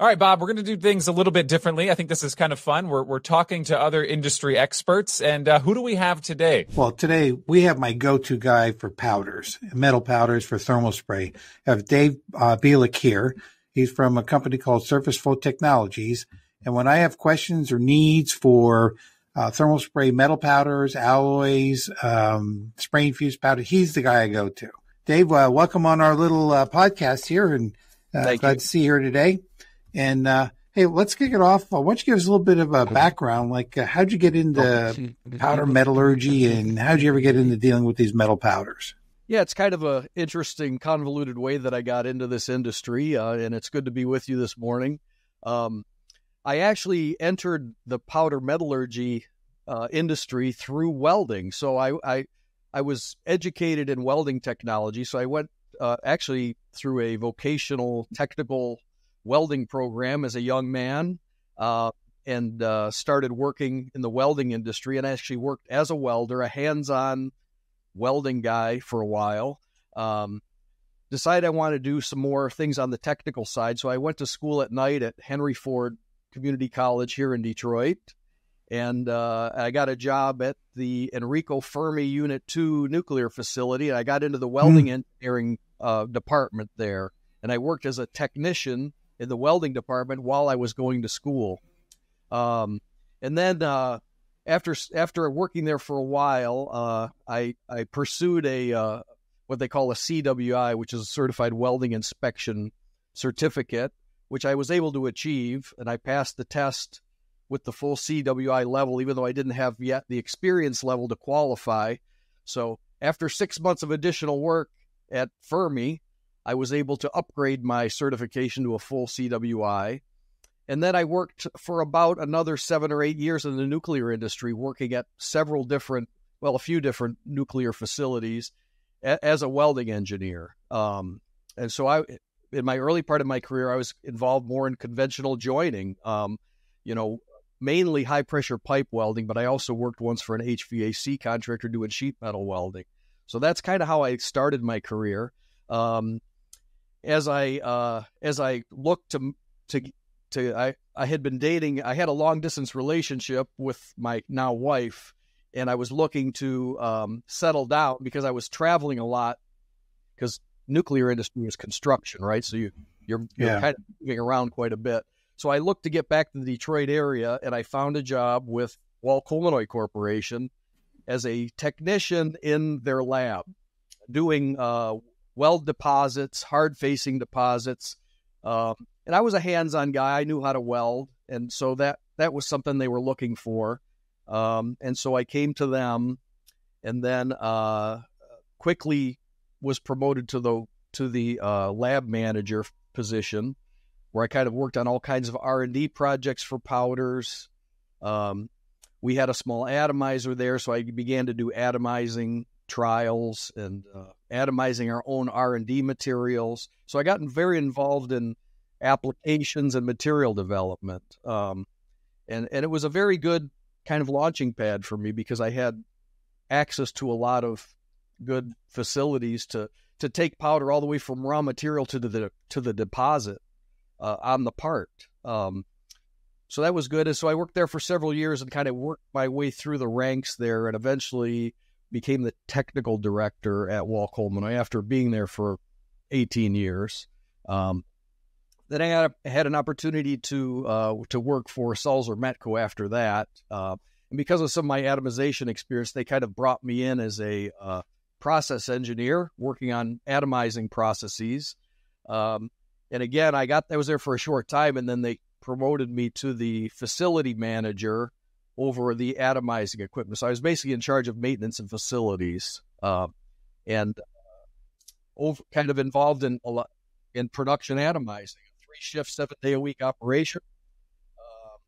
All right, Bob, we're going to do things a little bit differently. I think this is kind of fun. We're, we're talking to other industry experts. And uh, who do we have today? Well, today we have my go to guy for powders, metal powders for thermal spray. I have Dave uh, here. He's from a company called Surface Flow Technologies. And when I have questions or needs for uh, thermal spray metal powders, alloys, um, spray infused powder, he's the guy I go to. Dave, uh, welcome on our little uh, podcast here. And uh, glad you. to see you here today. And uh, hey, let's kick it off. Uh, why don't you give us a little bit of a background? Like, uh, how'd you get into oh, powder metallurgy, and how'd you ever get into dealing with these metal powders? Yeah, it's kind of a interesting, convoluted way that I got into this industry, uh, and it's good to be with you this morning. Um, I actually entered the powder metallurgy uh, industry through welding. So I, I, I was educated in welding technology. So I went uh, actually through a vocational technical welding program as a young man uh, and uh, started working in the welding industry and actually worked as a welder, a hands on welding guy for a while. Um, decided I wanted to do some more things on the technical side. So I went to school at night at Henry Ford Community College here in Detroit. And uh, I got a job at the Enrico Fermi Unit 2 nuclear facility. And I got into the hmm. welding mm. engineering uh, department there. And I worked as a technician in the welding department while I was going to school. Um, and then uh, after after working there for a while, uh, I I pursued a uh, what they call a CWI, which is a Certified Welding Inspection certificate, which I was able to achieve, and I passed the test with the full CWI level, even though I didn't have yet the experience level to qualify. So after six months of additional work at Fermi, I was able to upgrade my certification to a full CWI. And then I worked for about another seven or eight years in the nuclear industry, working at several different, well, a few different nuclear facilities a- as a welding engineer. Um, and so I, in my early part of my career, I was involved more in conventional joining, um, you know, mainly high pressure pipe welding, but I also worked once for an HVAC contractor doing sheet metal welding. So that's kind of how I started my career. Um, as I uh, as I looked to to to I I had been dating. I had a long distance relationship with my now wife, and I was looking to um, settle down because I was traveling a lot. Because nuclear industry is construction, right? So you you're, you're yeah. kind of moving around quite a bit. So I looked to get back to the Detroit area, and I found a job with Wall Colmanoy Corporation as a technician in their lab, doing uh, weld deposits, hard facing deposits. Um, and I was a hands on guy. I knew how to weld. And so that, that was something they were looking for. Um, and so I came to them and then uh, quickly was promoted to the, to the uh, lab manager position where I kind of worked on all kinds of R&D projects for powders. Um, we had a small atomizer there, so I began to do atomizing trials and uh, atomizing our own r&d materials so i got very involved in applications and material development um, and, and it was a very good kind of launching pad for me because i had access to a lot of good facilities to to take powder all the way from raw material to the to the deposit uh, on the part um, so that was good and so i worked there for several years and kind of worked my way through the ranks there and eventually became the technical director at Walt Holman after being there for 18 years. Um, then I had, a, had, an opportunity to uh, to work for Salzer Metco after that, uh, and because of some of my atomization experience, they kind of brought me in as a uh, process engineer working on atomizing processes. Um, and again, I got I was there for a short time, and then they promoted me to the facility manager over the atomizing equipment. So I was basically in charge of maintenance and facilities, um, uh, and over, kind of involved in a lot in production atomizing, three shift, seven day a week operation. Um,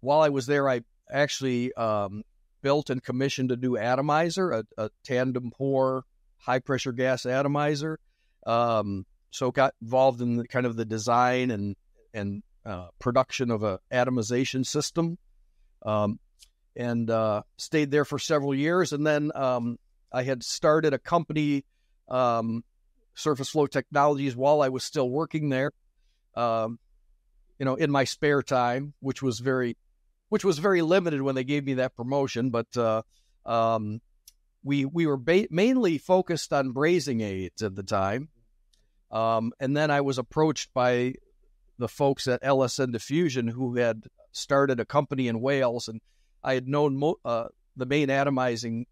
while I was there, I actually um, built and commissioned a new atomizer, a, a tandem pour high pressure gas atomizer. Um, so got involved in the, kind of the design and and uh, production of a atomization system um, and uh, stayed there for several years. And then um, I had started a company, um, Surface Flow Technologies, while I was still working there. Um, you know, in my spare time, which was very, which was very limited when they gave me that promotion, but uh, um, we we were ba- mainly focused on brazing aids at the time, um, and then I was approached by the folks at LSN Diffusion who had started a company in Wales, and I had known mo- uh, the main atomizing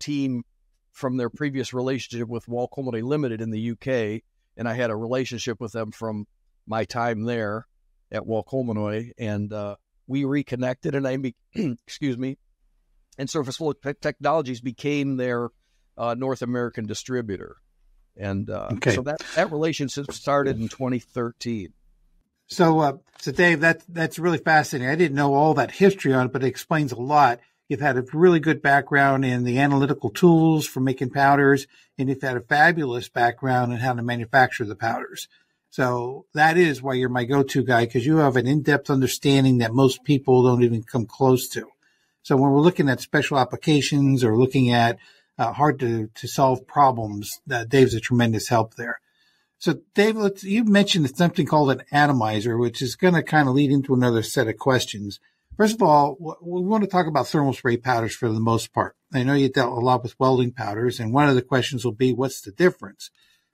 team from their previous relationship with Walcomery Limited in the UK, and I had a relationship with them from my time there at Walcomeroy, and uh, we reconnected, and I, be- excuse me, and Surface Flow Technologies became their uh, North American distributor, and uh, okay. so that that relationship started in 2013. So, uh, so Dave, that that's really fascinating. I didn't know all that history on it, but it explains a lot. You've had a really good background in the analytical tools for making powders, and you've had a fabulous background in how to manufacture the powders. So that is why you're my go-to guy because you have an in-depth understanding that most people don't even come close to. So when we're looking at special applications or looking at uh, hard to, to solve problems, uh, Dave's a tremendous help there. So Dave, let's, you mentioned something called an atomizer, which is going to kind of lead into another set of questions. First of all, we want to talk about thermal spray powders for the most part. I know you dealt a lot with welding powders, and one of the questions will be, what's the difference?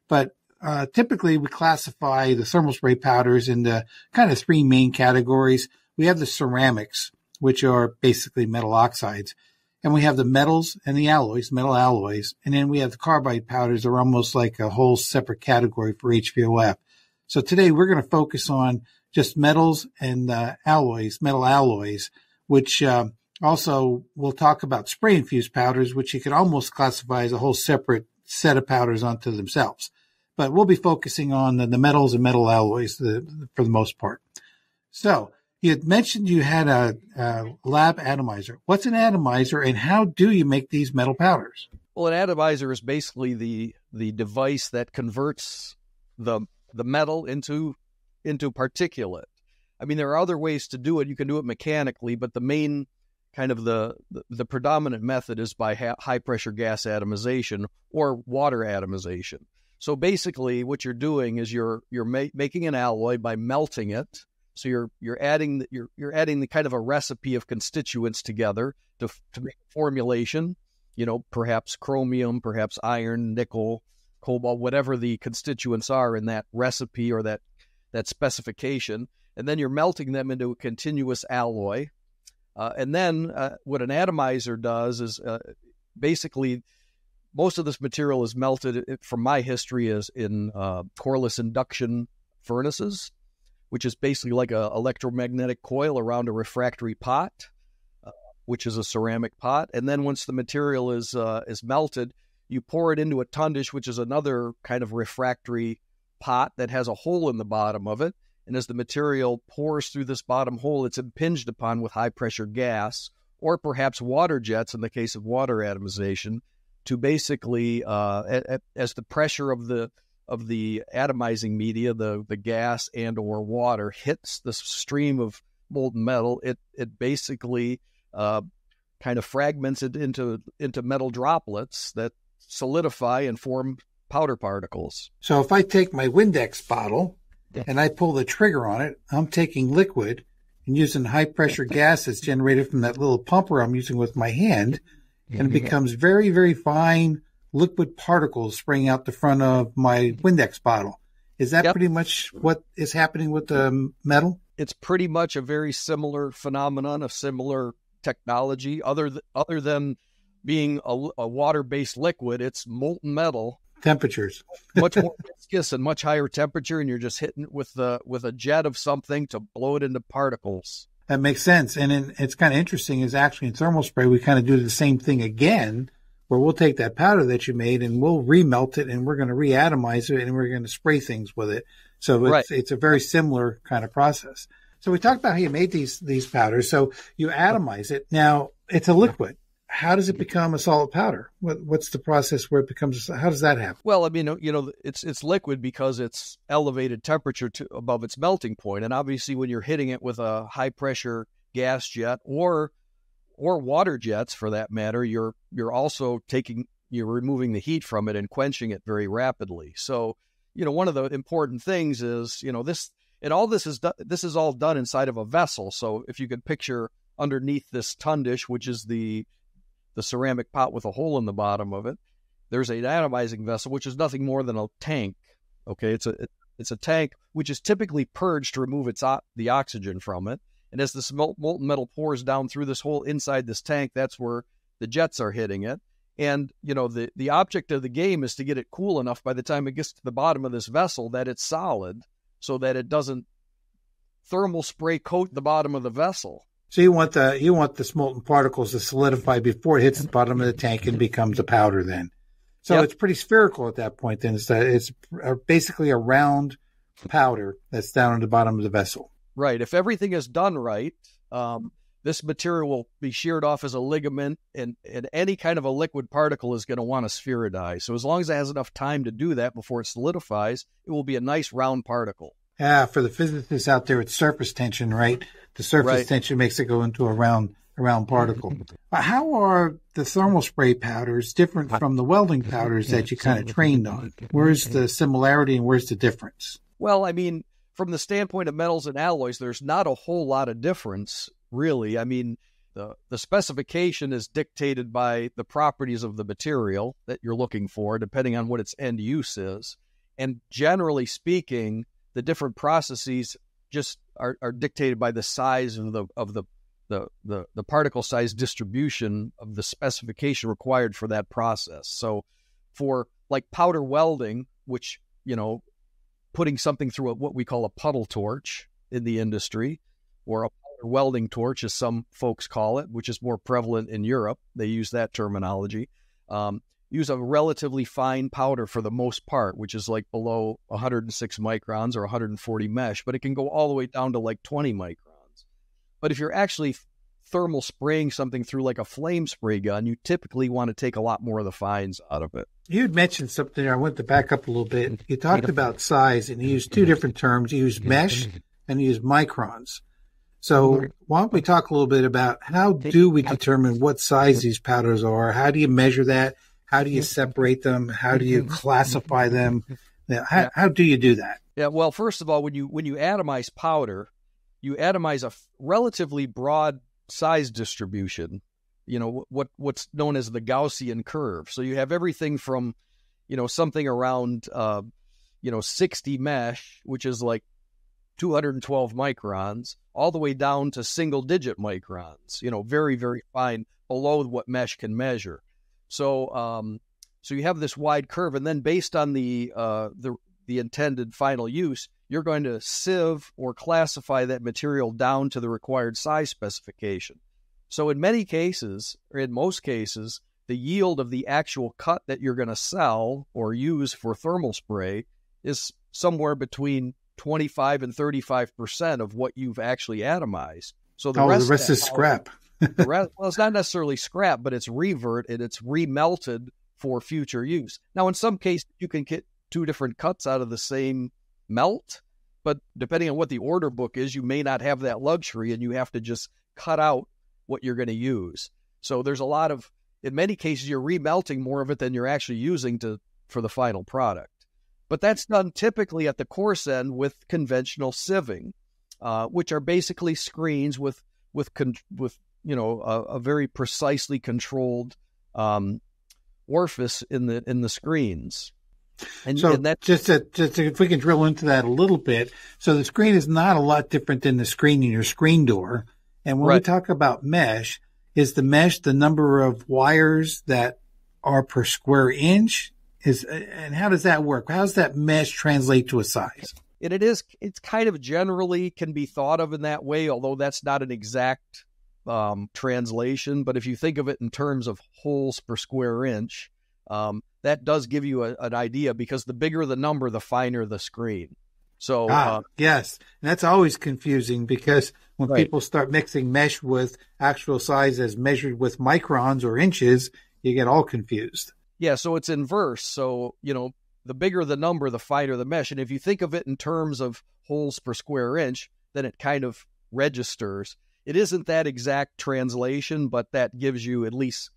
But uh, typically, we classify the thermal spray powders into kind of three main categories. We have the ceramics, which are basically metal oxides, and we have the metals and the alloys, metal alloys, and then we have the carbide powders are almost like a whole separate category for HVOF. So today we're going to focus on just metals and uh, alloys, metal alloys, which uh, also we'll talk about spray infused powders, which you could almost classify as a whole separate set of powders unto themselves. But we'll be focusing on the, the metals and metal alloys the, for the most part. So you had mentioned you had a, a, lab atomizer. What's an atomizer, and how do you make these metal powders? Well, an atomizer is basically the the device that converts the the metal into into particulate. I mean, there are other ways to do it. You can do it mechanically, but the main kind of the the, the predominant method is by ha- high pressure gas atomization or water atomization. So basically, what you're doing is you're you're ma- making an alloy by melting it so you're you're adding the, you're you're adding the kind of a recipe of constituents together to to make a formulation. You know, perhaps chromium, perhaps iron, nickel, cobalt, whatever the constituents are in that recipe or that that specification, and then you're melting them into a continuous alloy. Uh, and then uh, what an atomizer does is uh, basically most of this material is melted. Uh, from my history, is in uh, coreless induction furnaces which is basically like an electromagnetic coil around a refractory pot, uh, which is a ceramic pot. And then once the material is uh, is melted, you pour it into a tundish, which is another kind of refractory pot that has a hole in the bottom of it. And as the material pours through this bottom hole, it's impinged upon with high pressure gas or perhaps water jets in the case of water atomization to basically, uh, at, at, as the pressure of the of the atomizing media, the the gas and or water hits the stream of molten metal, it it basically uh, kind of fragments it into into metal droplets that solidify and form powder particles. So if I take my Windex bottle and I pull the trigger on it, I'm taking liquid and using high pressure gas that's generated from that little pumper I'm using with my hand, and it becomes very very fine liquid particles spraying out the front of my Windex bottle. Is that yep. pretty much what is happening with the metal? It's pretty much a very similar phenomenon, a similar technology. Other th- other than being a, a water based liquid, it's molten metal. Temperatures much more viscous and much higher temperature, and you're just hitting it with the with a jet of something to blow it into particles. That makes sense, and in, it's kind of interesting. Is actually in thermal spray we kind of do the same thing again, where we'll take that powder that you made and we'll remelt it and we're going to reatomize it and we're going to spray things with it. So it's, right. it's a very similar kind of process. So we talked about how you made these these powders. So you atomize it. Now it's a liquid. How does it become a solid powder? What, what's the process where it becomes? How does that happen? Well, I mean, you know, it's it's liquid because it's elevated temperature to above its melting point, and obviously when you're hitting it with a high pressure gas jet or or water jets for that matter, you're you're also taking you're removing the heat from it and quenching it very rapidly. So, you know, one of the important things is, you know, this and all this is do, this is all done inside of a vessel. So, if you could picture underneath this tundish, dish, which is the the ceramic pot with a hole in the bottom of it, there's an atomizing vessel, which is nothing more than a tank. Okay, it's a it, it's a tank which is typically purged to remove its o- the oxygen from it. And as this molten metal pours down through this hole inside this tank, that's where the jets are hitting it. And, you know, the, the object of the game is to get it cool enough by the time it gets to the bottom of this vessel that it's solid so that it doesn't thermal spray coat the bottom of the vessel. So you want the you want the molten particles to solidify before it hits the bottom of the tank and becomes a powder then. So yep. it's pretty spherical at that point then. It's, a, it's a, basically a round powder that's down at the bottom of the vessel. Right. If everything is done right, um, this material will be sheared off as a ligament, and, and any kind of a liquid particle is going to want to spheroidize. So, as long as it has enough time to do that before it solidifies, it will be a nice round particle. Yeah. for the physicists out there, it's surface tension, right? The surface right. tension makes it go into a round round particle. How are the thermal spray powders different from the welding powders that you kind of trained on? Where's the similarity and where's the difference? Well, I mean, from the standpoint of metals and alloys, there's not a whole lot of difference, really. I mean, the, the specification is dictated by the properties of the material that you're looking for, depending on what its end use is. And generally speaking, the different processes just are, are dictated by the size of the of the the, the, the particle size distribution of the specification required for that process. So for like powder welding, which, you know, putting something through a, what we call a puddle torch in the industry, or a welding torch, as some folks call it, which is more prevalent in Europe. They use that terminology. Um, use a relatively fine powder for the most part, which is like below 106 microns or 140 mesh, but it can go all the way down to like 20 microns. But if you're actually thermal spraying something through like a flame spray gun, you typically want to take a lot more of the fines out of it. you mentioned something I want to back up a little bit. Mm-hmm. You talked about size and you used two mm-hmm. different terms. You used mesh and you used microns. So why don't we talk a little bit about how do we determine what size these powders are? How do you measure that? How do you mm-hmm. separate them? How do you classify them? how, how do you do that? Yeah, well, first of all, when you when you atomize powder, you atomize a relatively broad size distribution, you know, what what's known as the Gaussian curve. So you have everything from, you know, something around, uh, you know, 60 mesh, which is like 212 microns, all the way down to single digit microns, you know, very, very fine below what mesh can measure. So, um, so you have this wide curve, and then based on the uh, the the intended final use, you're going to sieve or classify that material down to the required size specification. So, in many cases, or in most cases, the yield of the actual cut that you're going to sell or use for thermal spray is somewhere between 25 and 35 percent of what you've actually atomized. So the oh, rest, the rest is scrap. rest, well, it's not necessarily scrap, but it's revert and it's remelted for future use. Now, in some cases, you can get two different cuts out of the same melt. But depending on what the order book is, you may not have that luxury and you have to just cut out what you're going to use. So there's a lot of, in many cases, you're remelting more of it than you're actually using to for the final product. But that's done typically at the coarse end with conventional sieving, uh, which are basically screens with with con- with you know a, a very precisely controlled um, orifice in the in the screens. And, so and that's, just, to, just to, if we can drill into that a little bit. So the screen is not a lot different than the screen in your screen door. And when right. we talk about mesh, is the mesh the number of wires that are per square inch? Is and how does that work? How does that mesh translate to a size? And it is it's kind of generally can be thought of in that way, although that's not an exact um, translation. But if you think of it in terms of holes per square inch, um, that does give you a, an idea because the bigger the number, the finer the screen. So ah, uh, yes, and that's always confusing because when right. people start mixing mesh with actual size as measured with microns or inches, you get all confused. Yeah, so it's inverse. So you know, the bigger the number, the finer the mesh. And if you think of it in terms of holes per square inch, then it kind of registers. It isn't that exact translation, but that gives you at least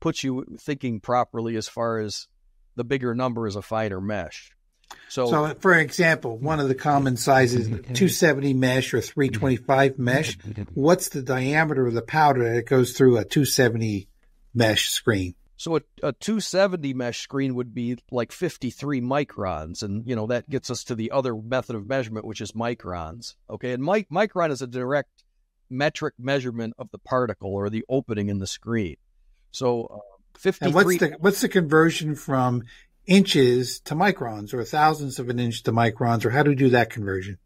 puts you thinking properly as far as the bigger number is a finer mesh. So, so for example, one of the common sizes, 270 mesh or 325 mesh, what's the diameter of the powder that goes through a 270 mesh screen? So a, a 270 mesh screen would be like 53 microns. And, you know, that gets us to the other method of measurement, which is microns. Okay. And mic- micron is a direct metric measurement of the particle or the opening in the screen. So uh, 53. And what's the, what's the conversion from inches to microns or thousands of an inch to microns, or how do we do that conversion?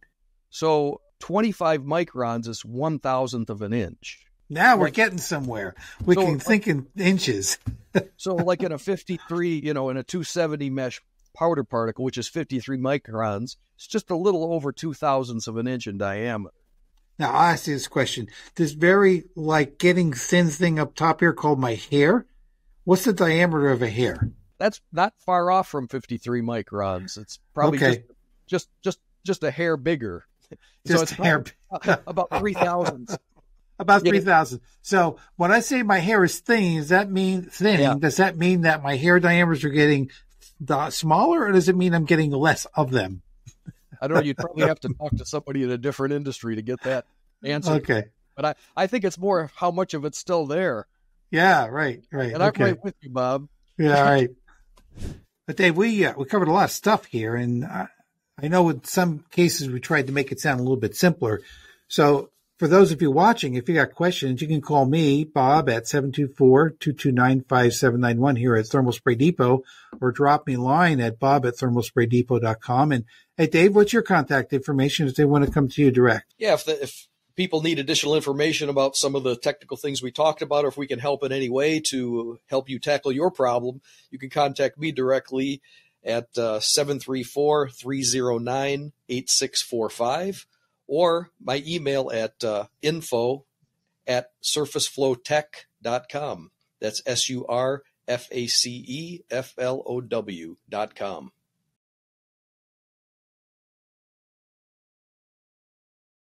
So 25 microns is one thousandth of an inch. Now we're like, getting somewhere. We so, can think in inches. so, like in a 53, you know, in a 270 mesh powder particle, which is 53 microns, it's just a little over two thousandths of an inch in diameter. Now, I ask you this question. This very, like, getting thin thing up top here called my hair. What's the diameter of a hair? That's not far off from 53 microns. It's probably okay. just, just, just, just a hair bigger. Just so it's hair. About, uh, about 3,000. about 3,000. So when I say my hair is thin, does that mean thin? Yeah. Does that mean that my hair diameters are getting smaller or does it mean I'm getting less of them? I don't know. You'd probably have to talk to somebody in a different industry to get that answer. Okay. But I, I think it's more how much of it's still there. Yeah, right, right. And okay. I'm right with you, Bob. Yeah, right. But Dave, we uh, we covered a lot of stuff here, and I, I know in some cases we tried to make it sound a little bit simpler. So for those of you watching, if you got questions, you can call me, Bob, at 724-229-5791 here at Thermal Spray Depot or drop me a line at bob at thermalspraydepot.com. And Hey, Dave, what's your contact information if they want to come to you direct? Yeah, if, the, if people need additional information about some of the technical things we talked about, or if we can help in any way to help you tackle your problem, you can contact me directly at uh, 734 309 8645 or my email at uh, info at surfaceflowtech.com. That's S U R F A C E F L O W dot com.